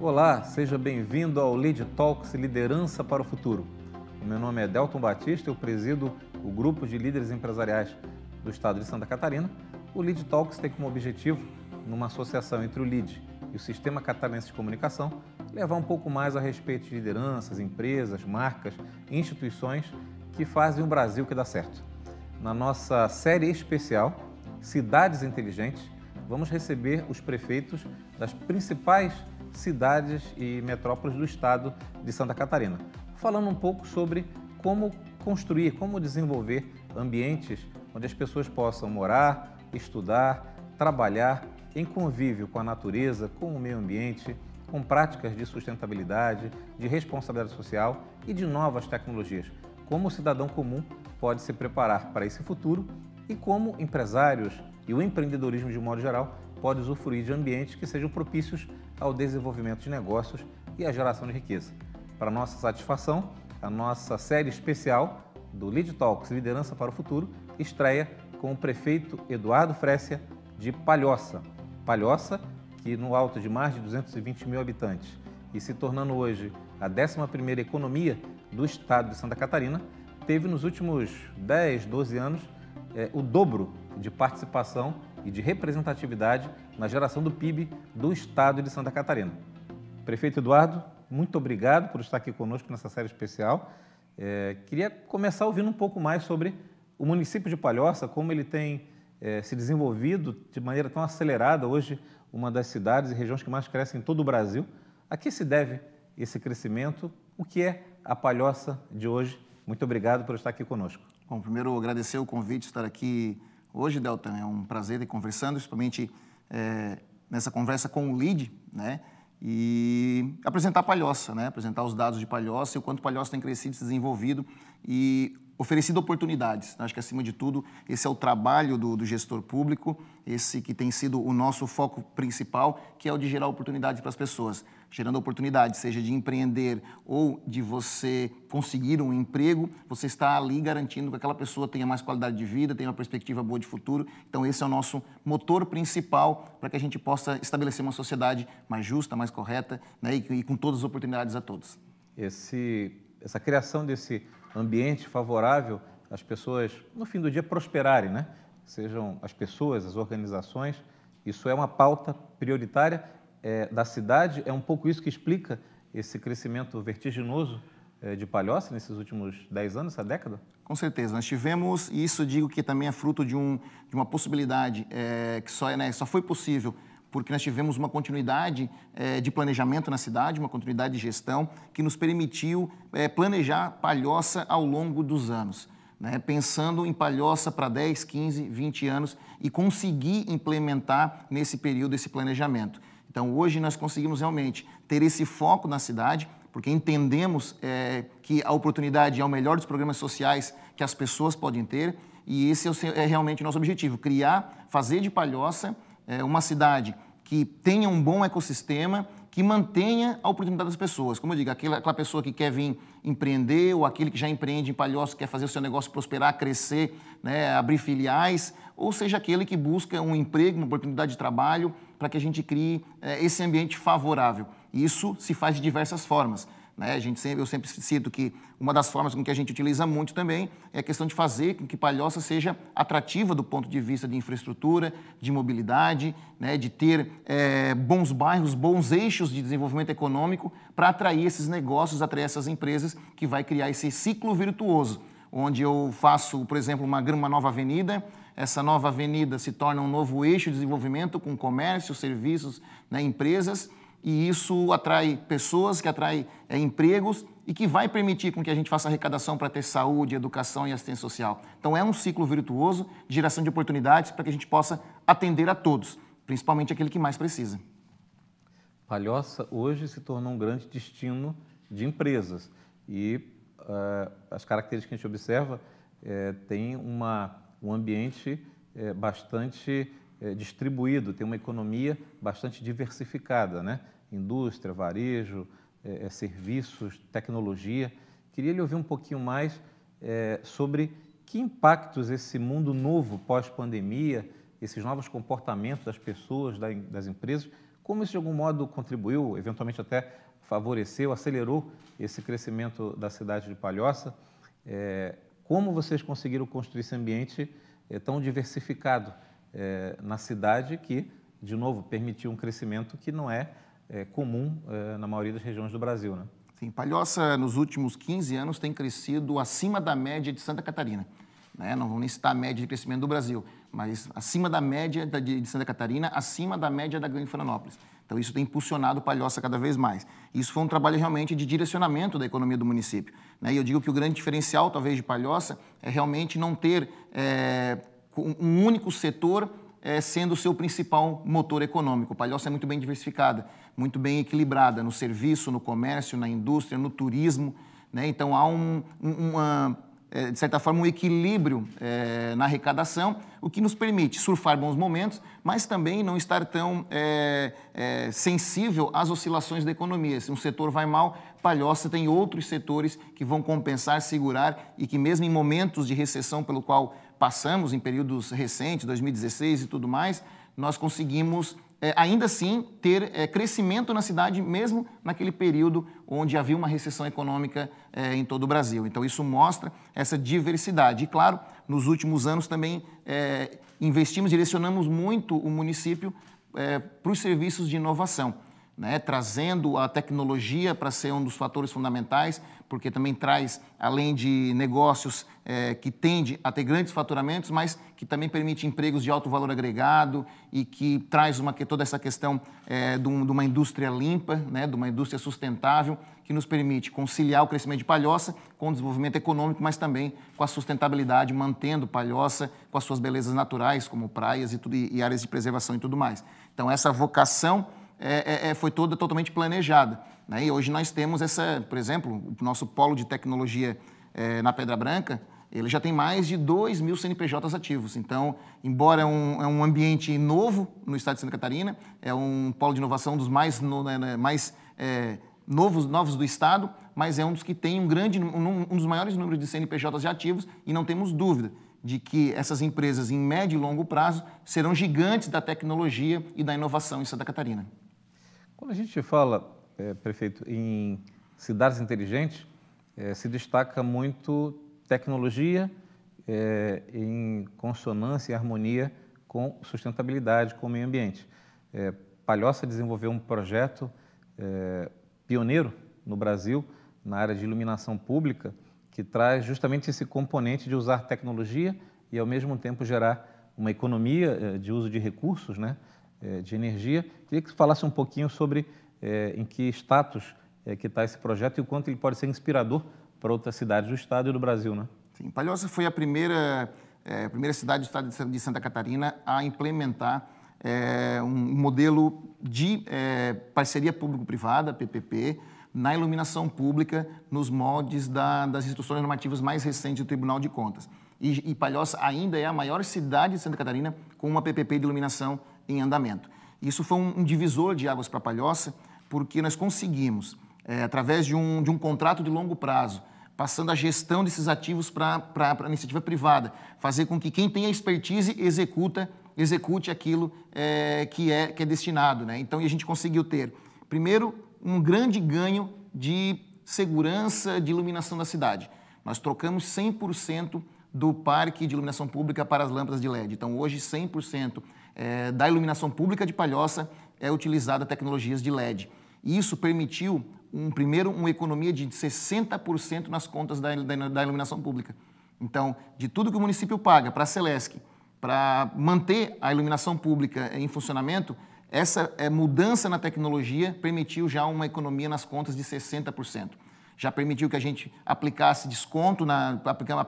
Olá, seja bem-vindo ao Lead Talks Liderança para o Futuro. O meu nome é Delton Batista, eu presido o grupo de líderes empresariais do estado de Santa Catarina. O Lead Talks tem como objetivo, numa associação entre o Lead e o Sistema Catarinense de Comunicação, levar um pouco mais a respeito de lideranças, empresas, marcas, instituições que fazem um Brasil que dá certo na nossa série especial Cidades Inteligentes, vamos receber os prefeitos das principais cidades e metrópoles do estado de Santa Catarina, falando um pouco sobre como construir, como desenvolver ambientes onde as pessoas possam morar, estudar, trabalhar em convívio com a natureza, com o meio ambiente, com práticas de sustentabilidade, de responsabilidade social e de novas tecnologias. Como cidadão comum pode se preparar para esse futuro e como empresários e o empreendedorismo de modo geral pode usufruir de ambientes que sejam propícios ao desenvolvimento de negócios e à geração de riqueza. Para nossa satisfação, a nossa série especial do Lead Talks Liderança para o Futuro estreia com o prefeito Eduardo Frécia de Palhoça. Palhoça, que no alto de mais de 220 mil habitantes e se tornando hoje a 11ª economia do estado de Santa Catarina, teve nos últimos 10, 12 anos é, o dobro de participação e de representatividade na geração do PIB do Estado de Santa Catarina. Prefeito Eduardo, muito obrigado por estar aqui conosco nessa série especial. É, queria começar ouvindo um pouco mais sobre o município de Palhoça, como ele tem é, se desenvolvido de maneira tão acelerada, hoje uma das cidades e regiões que mais crescem em todo o Brasil. A que se deve esse crescimento? O que é a Palhoça de hoje muito obrigado por estar aqui conosco. Bom, primeiro agradecer o convite de estar aqui hoje, Delton, É um prazer estar conversando, principalmente é, nessa conversa com o LID, né? E apresentar Palhoça, né? Apresentar os dados de Palhoça e o quanto Palhoça tem crescido, se desenvolvido e oferecido oportunidades. Né? Acho que, acima de tudo, esse é o trabalho do, do gestor público, esse que tem sido o nosso foco principal, que é o de gerar oportunidades para as pessoas. Gerando oportunidades, seja de empreender ou de você conseguir um emprego, você está ali garantindo que aquela pessoa tenha mais qualidade de vida, tenha uma perspectiva boa de futuro. Então, esse é o nosso motor principal para que a gente possa estabelecer uma sociedade mais justa, mais correta né? e, e com todas as oportunidades a todos. Esse, essa criação desse ambiente favorável às pessoas, no fim do dia, prosperarem, né? Sejam as pessoas, as organizações. Isso é uma pauta prioritária é, da cidade. É um pouco isso que explica esse crescimento vertiginoso é, de Palhoça nesses últimos 10 anos, essa década? Com certeza. Nós tivemos, e isso digo que também é fruto de, um, de uma possibilidade é, que só, é, né, só foi possível porque nós tivemos uma continuidade é, de planejamento na cidade, uma continuidade de gestão, que nos permitiu é, planejar Palhoça ao longo dos anos. Né, pensando em Palhoça para 10, 15, 20 anos e conseguir implementar nesse período esse planejamento. Então, hoje nós conseguimos realmente ter esse foco na cidade, porque entendemos é, que a oportunidade é o melhor dos programas sociais que as pessoas podem ter, e esse é, o, é realmente o nosso objetivo: criar, fazer de Palhoça é, uma cidade que tenha um bom ecossistema, que mantenha a oportunidade das pessoas. Como eu digo, aquela, aquela pessoa que quer vir empreender, ou aquele que já empreende em Palhoça, quer fazer o seu negócio prosperar, crescer, né, abrir filiais, ou seja, aquele que busca um emprego, uma oportunidade de trabalho, para que a gente crie é, esse ambiente favorável. Isso se faz de diversas formas. Né? A gente sempre, eu sempre cito que uma das formas com que a gente utiliza muito também é a questão de fazer com que Palhoça seja atrativa do ponto de vista de infraestrutura, de mobilidade, né? de ter é, bons bairros, bons eixos de desenvolvimento econômico para atrair esses negócios, atrair essas empresas, que vai criar esse ciclo virtuoso, onde eu faço, por exemplo, uma, uma nova avenida, essa nova avenida se torna um novo eixo de desenvolvimento com comércio, serviços, né, empresas, e isso atrai pessoas, que atrai é, empregos e que vai permitir com que a gente faça arrecadação para ter saúde, educação e assistência social. Então é um ciclo virtuoso de geração de oportunidades para que a gente possa atender a todos, principalmente aquele que mais precisa. Palhoça hoje se tornou um grande destino de empresas e uh, as características que a gente observa é, tem uma, um ambiente bastante é, distribuído, tem uma economia bastante diversificada, né? indústria, varejo, é, é, serviços, tecnologia. Queria lhe ouvir um pouquinho mais é, sobre que impactos esse mundo novo pós-pandemia, esses novos comportamentos das pessoas, das empresas, como isso de algum modo contribuiu, eventualmente até favoreceu, acelerou esse crescimento da cidade de Palhoça. É, como vocês conseguiram construir esse ambiente é, tão diversificado é, na cidade que, de novo, permitiu um crescimento que não é, é comum é, na maioria das regiões do Brasil. Né? Sim, Palhoça, nos últimos 15 anos, tem crescido acima da média de Santa Catarina. Né? Não vou nem citar a média de crescimento do Brasil, mas acima da média de Santa Catarina, acima da média da Grande Florianópolis. Então, isso tem impulsionado Palhoça cada vez mais. Isso foi um trabalho realmente de direcionamento da economia do município. Né? E eu digo que o grande diferencial, talvez, de Palhoça é realmente não ter é, um único setor é, sendo o seu principal motor econômico. Palhoça é muito bem diversificada, muito bem equilibrada no serviço, no comércio, na indústria, no turismo. Né? Então há um, uma, eh, de certa forma, um equilíbrio é, na arrecadação, o que nos permite surfar bons momentos, mas também não estar tão é, é, sensível às oscilações da economia. Se um setor vai mal, Palhoça tem outros setores que vão compensar, segurar e que, mesmo em momentos de recessão pelo qual passamos em períodos recentes, 2016 e tudo mais, nós conseguimos é, ainda assim ter é, crescimento na cidade, mesmo naquele período onde havia uma recessão econômica é, em todo o Brasil. Então, isso mostra essa diversidade. E, claro, nos últimos anos também é, investimos, direcionamos muito o município é, para os serviços de inovação né, trazendo a tecnologia para ser um dos fatores fundamentais, porque também traz, além de negócios é, que tende a ter grandes faturamentos, mas que também permite empregos de alto valor agregado e que traz uma, que toda essa questão é, de, um, de, uma indústria limpa, né, de uma indústria sustentável, que nos permite conciliar o crescimento de Palhoça com o desenvolvimento econômico, mas também com a sustentabilidade, mantendo Palhoça com as suas belezas naturais, como praias e, tudo, e áreas de preservação e tudo mais. Então, essa vocação é, é, é, foi toda totalmente planejada. Né? E hoje nós temos essa, por exemplo, o nosso polo de tecnologia é, na Pedra Branca, ele já tem mais de 2 mil CNPJs ativos. Então, embora é um, é um, ambiente novo no estado de Santa Catarina, é um polo de inovação dos mais, no, né, né mais novos, novos do estado, mas é um dos que tem um grande, um, um dos maiores números de CNPJs ativos e não temos dúvida de que essas empresas, em médio e longo prazo, serão gigantes da tecnologia e da inovação em Santa Catarina. Quando a gente fala, é, prefeito, em cidades inteligentes, é, se destaca muito tecnologia é, em consonância e harmonia com sustentabilidade, com o meio ambiente. É, Palhoça desenvolveu um projeto pioneiro no Brasil na área de iluminação pública que traz justamente esse componente de usar tecnologia e ao mesmo tempo gerar uma economia de uso de recursos, né? É, de Energia. Queria que você falasse um pouquinho sobre é, em que status é, que está esse projeto e o quanto ele pode ser inspirador para outras cidades do estado e do Brasil, né? Sim, Palhoça foi a primeira, é, primeira cidade do estado de Santa Catarina a implementar um modelo de parceria público-privada, PPP, na iluminação pública, nos moldes da, das instruções normativas mais recentes do Tribunal de Contas. E, e Palhoça ainda é a maior cidade de Santa Catarina com uma PPP de iluminação em andamento. Isso foi um divisor de águas para Palhoça, porque nós conseguimos, é, através de um, de um contrato de longo prazo, passando a gestão desses ativos para a iniciativa privada, fazer com que quem tem a expertise executa, execute aquilo é, que, é, que é destinado. Né? Então, a gente conseguiu ter, primeiro, um grande ganho de segurança de iluminação da cidade. Nós trocamos 100% do parque de iluminação pública para as lâmpadas de LED. Então, hoje, 100% é, da iluminação pública de Palhoça é utilizada tecnologias de LED. E isso permitiu, um, primeiro, uma economia de 60% nas contas da, da, da, iluminação pública. Então, de tudo que o município paga para a Celesc, para manter a iluminação pública em funcionamento, essa é, mudança na tecnologia permitiu já uma economia nas contas de 60% já permitiu que a gente aplicasse desconto, na, aplicamos,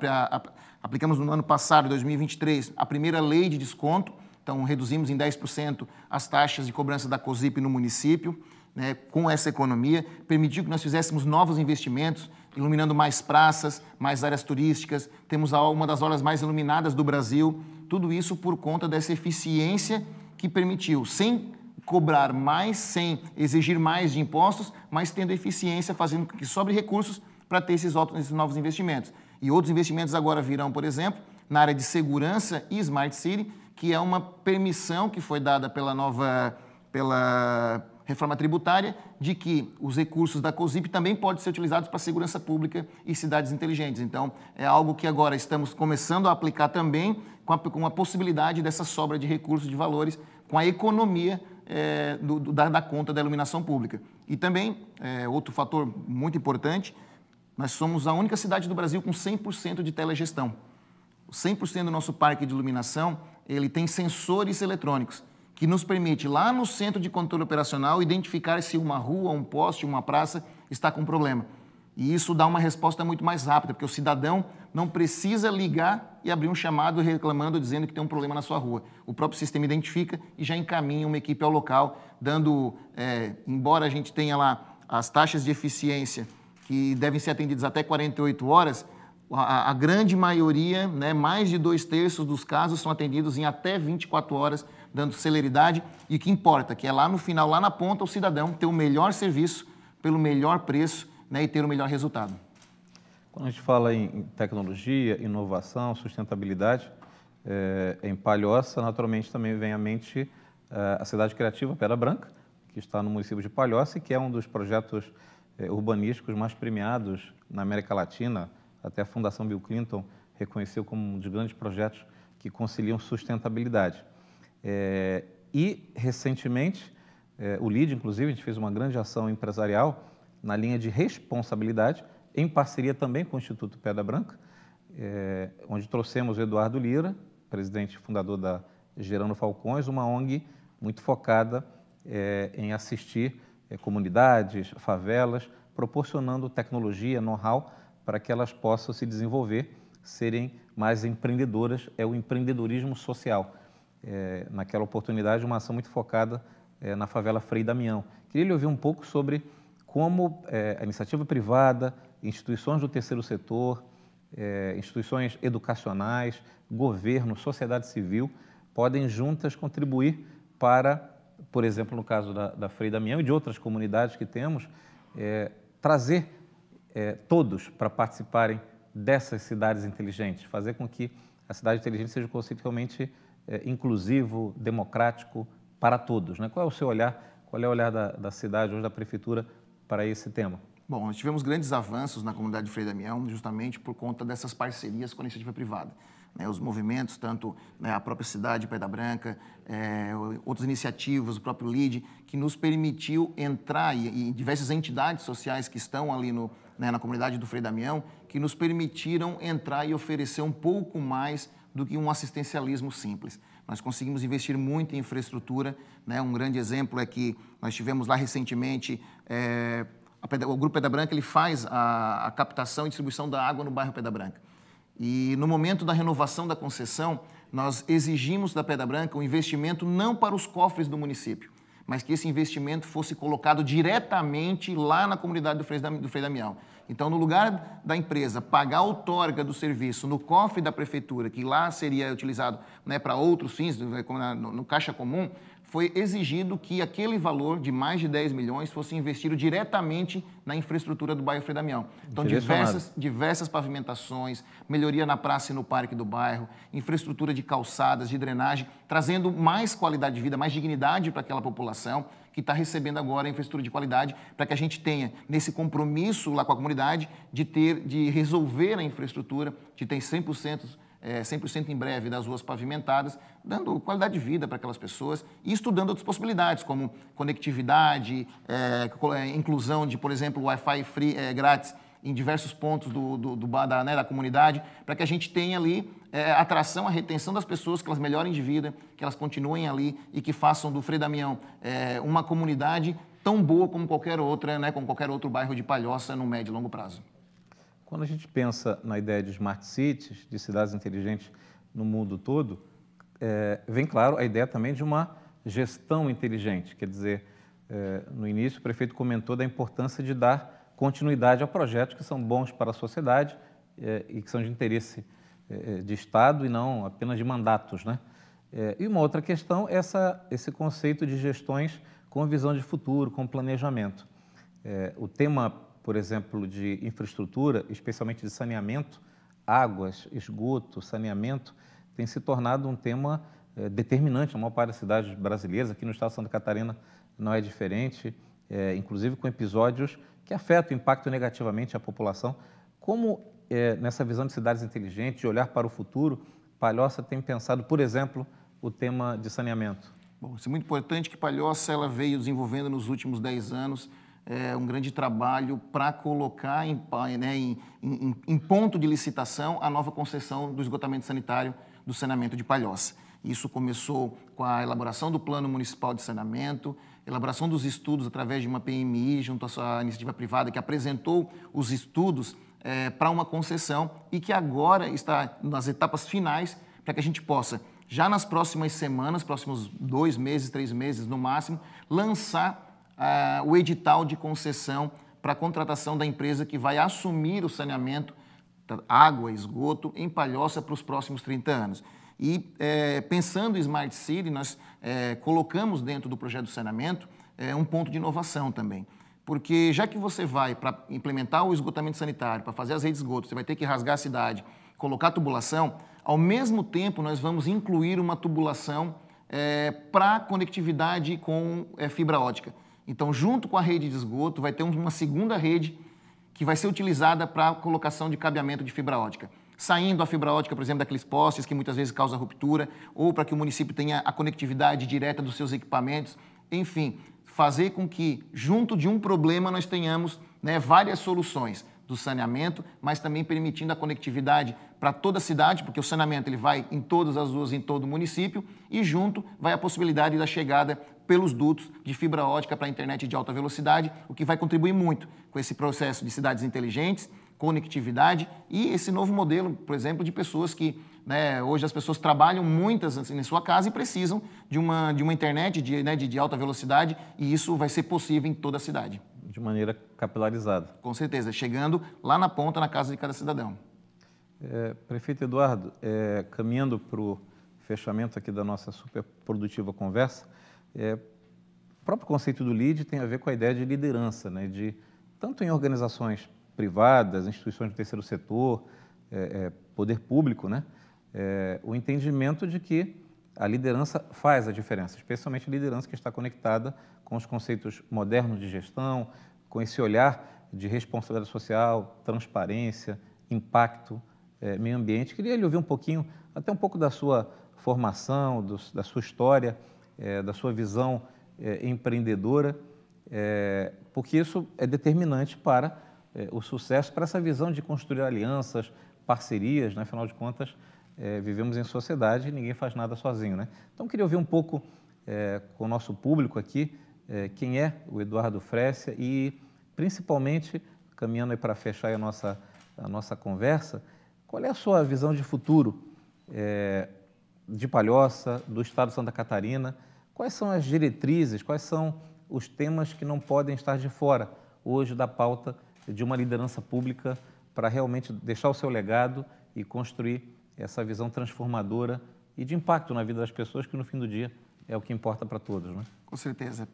aplicamos no ano passado, 2023, a primeira lei de desconto, então, reduzimos em 10% as taxas de cobrança da COSIP no município, né, com essa economia, permitiu que nós fizéssemos novos investimentos, iluminando mais praças, mais áreas turísticas, temos uma das horas mais iluminadas do Brasil, tudo isso por conta dessa eficiência que permitiu, sem cobrar mais, sem exigir mais de impostos, mas tendo eficiência, fazendo com que sobre recursos para ter esses, outros, esses novos investimentos. E outros investimentos agora virão, por exemplo, na área de segurança e Smart City, que é uma permissão que foi dada pela nova pela reforma tributária de que os recursos da COSIP também podem ser utilizados para segurança pública e cidades inteligentes. Então, é algo que agora estamos começando a aplicar também com a, com a possibilidade dessa sobra de recursos de valores com a economia é, do, do, da, da, conta da iluminação pública. E também, é, outro fator muito importante, nós somos a única cidade do Brasil com 100% de telegestão. 100% do nosso parque de iluminação, ele tem sensores eletrônicos que nos permite lá no centro de controle operacional identificar se uma rua, um poste, uma praça está com problema. E isso dá uma resposta muito mais rápida, porque o cidadão não precisa ligar e abrir um chamado reclamando, dizendo que tem um problema na sua rua. O próprio sistema identifica e já encaminha uma equipe ao local, dando, é, embora a gente tenha lá as taxas de eficiência que devem ser atendidas até 48 horas, a, grande maioria, né, mais de dois terços dos casos são atendidos em até 24 horas, dando celeridade. E o que importa, que é lá no final, lá na ponta, o cidadão ter o melhor serviço pelo melhor preço né, e ter o melhor resultado. Quando a gente fala em tecnologia, inovação, sustentabilidade, é, em Palhoça, naturalmente também vem à mente é, a cidade criativa Pedra Branca, que está no município de Palhoça e que é um dos projetos é, urbanísticos mais premiados na América Latina, até a Fundação Bill Clinton reconheceu como um dos grandes projetos que conciliam sustentabilidade. É, e, recentemente, é, o LID, inclusive, a gente fez uma grande ação empresarial na linha de responsabilidade, em parceria também com o Instituto Pedra Branca, é, onde trouxemos o Eduardo Lira, presidente e fundador da Gerando Falcões, uma ONG muito focada é, em assistir é, comunidades, favelas, proporcionando tecnologia, know-how para que elas possam se desenvolver, serem mais empreendedoras, é o empreendedorismo social. É, naquela oportunidade, uma ação muito focada é, na favela Frei Damião. Queria lhe ouvir um pouco sobre como é, a iniciativa privada, instituições do terceiro setor, é, instituições educacionais, governo, sociedade civil, podem juntas contribuir para, por exemplo, no caso da, da Frei Damião e de outras comunidades que temos, é, trazer é, todos para participarem dessas cidades inteligentes, fazer com que a cidade inteligente seja um conceito realmente é, inclusivo, democrático para todos. Né? Qual é o seu olhar, qual é o olhar da, da cidade, hoje da prefeitura, para esse tema? Bom, nós tivemos grandes avanços na comunidade de Frei Damião justamente por conta dessas parcerias com a iniciativa privada né, os movimentos, tanto né, a própria cidade, Pedra Branca, é, outras iniciativas, o próprio LID, que nos permitiu entrar, e, e diversas entidades sociais que estão ali no, né, na comunidade do Frei Damião, que nos permitiram entrar e oferecer um pouco mais do que um assistencialismo simples. Nós conseguimos investir muito em infraestrutura. Né? Um grande exemplo é que nós tivemos lá recentemente. É, a, o Grupo Pedra Branca ele faz a, a captação e distribuição da água no bairro Pedra Branca. E no momento da renovação da concessão, nós exigimos da Pedra Branca um investimento não para os cofres do município, mas que esse investimento fosse colocado diretamente lá na comunidade do Frei, Damião. Então, no lugar da empresa pagar a outorga do serviço no cofre da prefeitura, que lá seria utilizado né, para outros fins, né, como no, no caixa comum, foi exigido que aquele valor de mais de 10 milhões fosse investido diretamente na infraestrutura do bairro Frei Damião. Então, diversas, diversas pavimentações, melhoria na praça e no parque do bairro, infraestrutura de calçadas, de drenagem, trazendo mais qualidade de vida, mais dignidade para aquela população que está recebendo agora a infraestrutura de qualidade, para que a gente tenha nesse compromisso lá com a comunidade de ter, de resolver a infraestrutura, de ter 100% é, 100% em breve das ruas pavimentadas, dando qualidade de vida para aquelas pessoas e estudando outras possibilidades, como conectividade, é, é inclusão de, por exemplo, Wi-Fi free, é, grátis em diversos pontos do, do, do da, né, da, comunidade, para que a gente tenha ali é, atração, a retenção das pessoas, que elas melhorem de vida, que elas continuem ali e que façam do Frei Damião é, uma comunidade tão boa como qualquer outra, né, como qualquer outro bairro de Palhoça no médio e longo prazo. Quando a gente pensa na ideia de smart cities, de cidades inteligentes no mundo todo, é, vem claro a ideia também de uma gestão inteligente. Quer dizer, é, no início o prefeito comentou da importância de dar continuidade a projetos que são bons para a sociedade é, e que são de interesse é, é, de Estado e não apenas de mandatos. Né? É, e uma outra questão é essa, esse conceito de gestões com visão de futuro, com planejamento. o tema por exemplo, de infraestrutura, especialmente de saneamento, águas, esgoto, saneamento, tem se tornado um tema é, determinante na maior parte das cidades brasileiras. Aqui no estado de Santa Catarina não é diferente, é, inclusive com episódios que afetam, impactam negativamente a população. Como, é, nessa visão de cidades inteligentes, de olhar para o futuro, Palhoça tem pensado, por exemplo, o tema de saneamento? Bom, isso é muito importante que Palhoça ela veio desenvolvendo nos últimos 10 anos é, um grande trabalho para colocar em, né, em, em, em, ponto de licitação a nova concessão do esgotamento sanitário do saneamento de Palhoça. Isso começou com a elaboração do Plano Municipal de Saneamento, elaboração dos estudos através de uma PMI junto à sua iniciativa privada que apresentou os estudos é, para uma concessão e que agora está nas etapas finais para que a gente possa, já nas próximas semanas, próximos dois meses, três meses no máximo, lançar o edital de concessão para a contratação da empresa que vai assumir o saneamento, tá, água, esgoto, em Palhoça para os próximos 30 anos. E é, pensando em Smart City, nós é, colocamos dentro do projeto de saneamento é, um ponto de inovação também. Porque já que você vai para implementar o esgotamento sanitário, para fazer as redes de esgoto, você vai ter que rasgar a cidade, colocar tubulação, ao mesmo tempo nós vamos incluir uma tubulação é, para conectividade com é, fibra ótica. Então, junto com a rede de esgoto, vai ter uma segunda rede que vai ser utilizada para a colocação de cabeamento de fibra ótica. Saindo a fibra ótica, por exemplo, daqueles postes que muitas vezes causa ruptura, ou para que o município tenha a conectividade direta dos seus equipamentos. Enfim, fazer com que, junto de um problema, nós tenhamos né, várias soluções do saneamento, mas também permitindo a conectividade para toda a cidade, porque o saneamento ele vai em todas as ruas, em todo o município, e junto vai a possibilidade da chegada pelos dutos de fibra ótica para a internet de alta velocidade, o que vai contribuir muito com esse processo de cidades inteligentes, conectividade e esse novo modelo, por exemplo, de pessoas que né, hoje as pessoas trabalham muitas assim, em sua casa e precisam de uma, de uma internet de, né, de, de alta velocidade e isso vai ser possível em toda a cidade de maneira capilarizada. Com certeza, chegando lá na ponta, na casa de cada cidadão. É, prefeito Eduardo, é, caminhando para o fechamento aqui da nossa superprodutiva conversa, é, o próprio conceito do lead tem a ver com a ideia de liderança, né, de tanto em organizações privadas, instituições do terceiro setor, é, é, poder público, né, é, o entendimento de que a liderança faz a diferença, especialmente a liderança que está conectada com os conceitos modernos de gestão, com esse olhar de responsabilidade social, transparência, impacto, é, meio ambiente. Queria lhe ouvir um pouquinho, até um pouco da sua formação, do, da sua história, é, da sua visão é, empreendedora, porque isso é determinante para o sucesso, para essa visão de construir alianças, parcerias, né? afinal de contas, vivemos em sociedade e ninguém faz nada sozinho. Né? Então, queria ouvir um pouco com o nosso público aqui é, quem é o Eduardo Frécia e, principalmente, caminhando para fechar a nossa, a nossa conversa, qual é a sua visão de futuro é, de Palhoça, do Estado de Santa Catarina? Quais são as diretrizes, quais são os temas que não podem estar de fora hoje da pauta de uma liderança pública para realmente deixar o seu legado e construir essa visão transformadora e de impacto na vida das pessoas, que no fim do dia é o que importa para todos, né? Com certeza.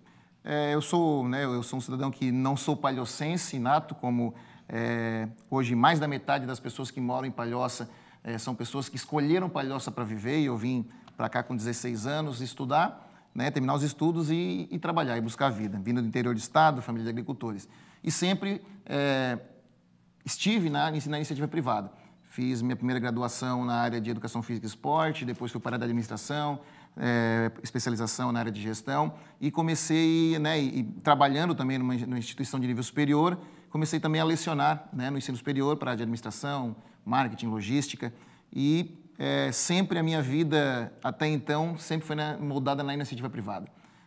É, eu, sou, né, eu sou um cidadão que não sou palhocense inato, como é, hoje mais da metade das pessoas que moram em Palhoça é, são pessoas que escolheram Palhoça para viver, e eu vim para cá com 16 anos estudar, né, terminar os estudos e, e, trabalhar e buscar a vida. Vindo do interior do estado, família de agricultores. E sempre é, estive na, na iniciativa privada. Fiz minha primeira graduação na área de Educação Física e Esporte, depois fui para a área Administração, é, especialização na área de gestão e comecei, né, e, trabalhando também numa, numa, instituição de nível superior, comecei também a lecionar né, no ensino superior para a área de administração, marketing, logística e é, sempre a minha vida até então sempre foi na, moldada na iniciativa privada,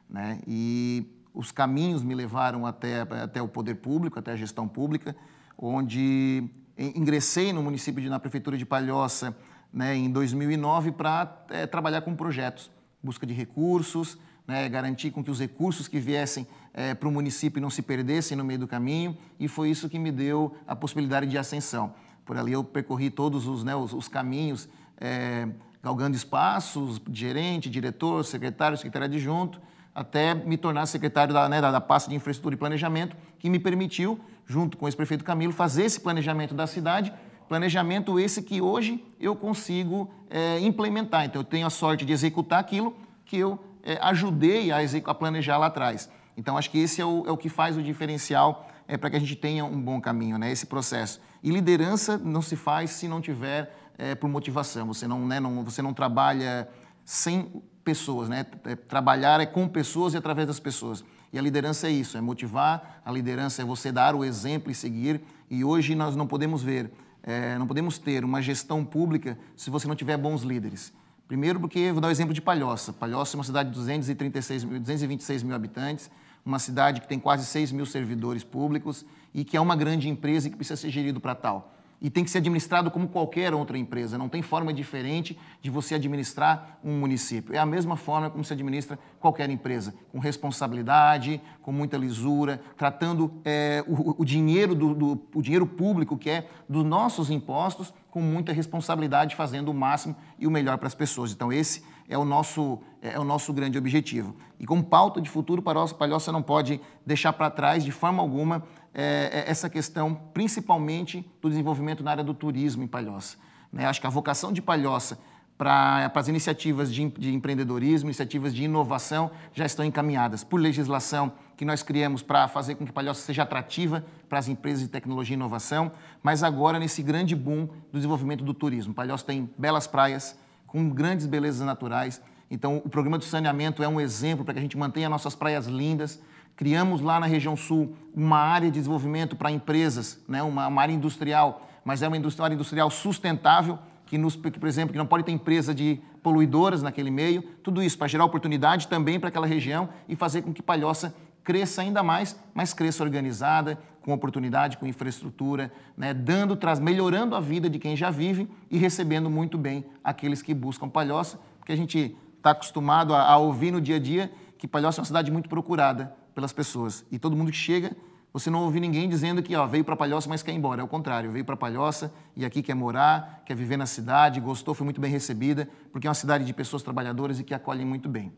né? E os caminhos me levaram até até o poder público, até a gestão pública, onde ingressei no município de, na prefeitura de Palhoça né, em 2009 para é, trabalhar com projetos busca de recursos, né, garantir com que os recursos que viessem é, para o município não se perdessem no meio do caminho, e foi isso que me deu a possibilidade de ascensão. Por ali eu percorri todos os, né, os, os caminhos, é, galgando espaços, gerente, diretor, secretário, secretário adjunto, até me tornar secretário da, né, da, da pasta de infraestrutura e planejamento, que me permitiu, junto com o ex-prefeito Camilo, fazer esse planejamento da cidade Planejamento esse que hoje eu consigo é, implementar. Então, eu tenho a sorte de executar aquilo que eu é, ajudei a, a, planejar lá atrás. Então, acho que esse é o, é o que faz o diferencial é, para que a gente tenha um bom caminho, né? esse processo. E liderança não se faz se não tiver é, por motivação. Você não, né, não, você não trabalha sem pessoas, né? É, trabalhar é com pessoas e através das pessoas. E a liderança é isso, é motivar, a liderança é você dar o exemplo e seguir. E hoje nós não podemos ver é, não podemos ter uma gestão pública se você não tiver bons líderes. Primeiro, porque vou dar o um exemplo de Palhoça. Palhoça é uma cidade de 236 mil, 226 mil habitantes, uma cidade que tem quase 6 mil servidores públicos e que é uma grande empresa e que precisa ser gerido para tal e tem que ser administrado como qualquer outra empresa. Não tem forma diferente de você administrar um município. É a mesma forma como se administra qualquer empresa, com responsabilidade, com muita lisura, tratando é, o, o, dinheiro do, do, o dinheiro público que é dos nossos impostos com muita responsabilidade, fazendo o máximo e o melhor para as pessoas. Então esse é o nosso é, é o nosso grande objetivo. E como pauta de futuro, Palhoça não pode deixar para trás de forma alguma é, é, essa questão, principalmente, do desenvolvimento na área do turismo em Palhoça. Né? Acho que a vocação de Palhoça para as iniciativas de, de, empreendedorismo, iniciativas de inovação, já estão encaminhadas por legislação que nós criamos para fazer com que Palhoça seja atrativa para as empresas de tecnologia e inovação, mas agora nesse grande boom do desenvolvimento do turismo. Palhoça tem belas praias, com grandes belezas naturais, então o programa de saneamento é um exemplo para que a gente mantenha nossas praias lindas, Criamos lá na região sul uma área de desenvolvimento para empresas, né? uma, uma área industrial, mas é uma, área industrial sustentável, que, nos, que, por exemplo, que não pode ter empresa de poluidoras naquele meio. Tudo isso para gerar oportunidade também para aquela região e fazer com que Palhoça cresça ainda mais, mas cresça organizada, com oportunidade, com infraestrutura, né, dando, traz, melhorando a vida de quem já vive e recebendo muito bem aqueles que buscam Palhoça, porque a gente está acostumado a, a, ouvir no dia a dia que Palhoça é uma cidade muito procurada pelas pessoas. E todo mundo que chega, você não ouve ninguém dizendo que ó, veio para Palhoça, mas quer ir embora. É o contrário, veio para Palhoça e aqui quer morar, quer viver na cidade, gostou, foi muito bem recebida, porque é uma cidade de pessoas trabalhadoras e que acolhem muito bem.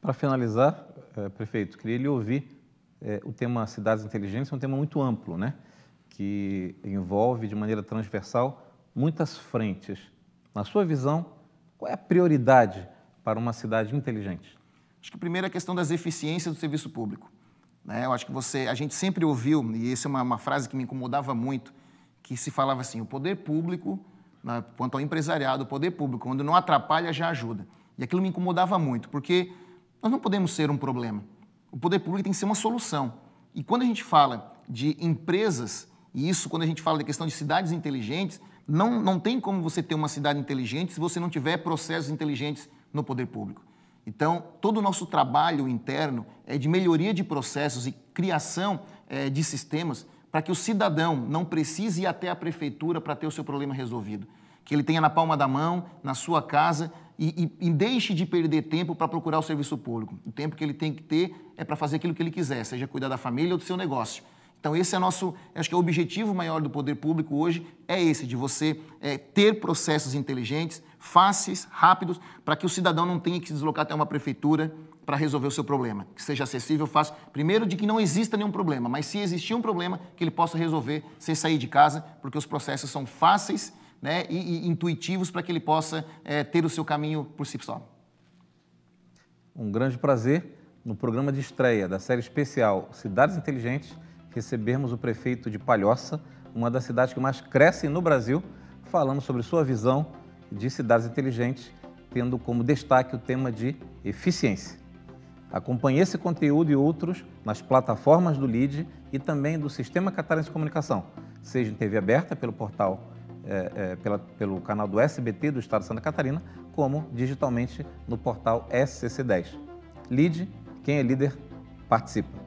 Para finalizar, eh, prefeito, queria lhe ouvir é, o tema cidades inteligentes, é um tema muito amplo, né? que envolve de maneira transversal muitas frentes. Na sua visão, qual é a prioridade para uma cidade inteligente? Acho que primeiro é a questão das eficiências do serviço público. Né? Eu acho que você, a gente sempre ouviu, e essa é uma, uma frase que me incomodava muito, que se falava assim, o poder público, né, quanto ao empresariado, o poder público, quando não atrapalha, já ajuda. E aquilo me incomodava muito, porque nós não podemos ser um problema. O poder público tem que ser uma solução. E quando a gente fala de empresas, e isso quando a gente fala da questão de cidades inteligentes, não, não tem como você ter uma cidade inteligente se você não tiver processos inteligentes no poder público. Então, todo o nosso trabalho interno é de melhoria de processos e criação é, de sistemas para que o cidadão não precise ir até a prefeitura para ter o seu problema resolvido. Que ele tenha na palma da mão, na sua casa e, e, e deixe de perder tempo para procurar o serviço público. O tempo que ele tem que ter é para fazer aquilo que ele quiser, seja cuidar da família ou do seu negócio. Então, esse é nosso, acho que é o objetivo maior do poder público hoje, é esse, de você é, ter processos inteligentes, fáceis, rápidos, para que o cidadão não tenha que se deslocar até uma prefeitura para resolver o seu problema. Que seja acessível, fácil. Primeiro, de que não exista nenhum problema, mas se existir um problema, que ele possa resolver sem sair de casa, porque os processos são fáceis né, e, e intuitivos para que ele possa é, ter o seu caminho por si só. Um grande prazer, no programa de estreia da série especial Cidades Inteligentes, recebermos o prefeito de Palhoça, uma das cidades que mais crescem no Brasil, falando sobre sua visão de cidades inteligentes, tendo como destaque o tema de eficiência. Acompanhe esse conteúdo e outros nas plataformas do LIDE e também do Sistema Catarinense de Comunicação, seja em TV aberta pelo portal, é, é, pela, pelo canal do SBT do Estado de Santa Catarina, como digitalmente no portal SCC10. LIDE, quem é líder, participa.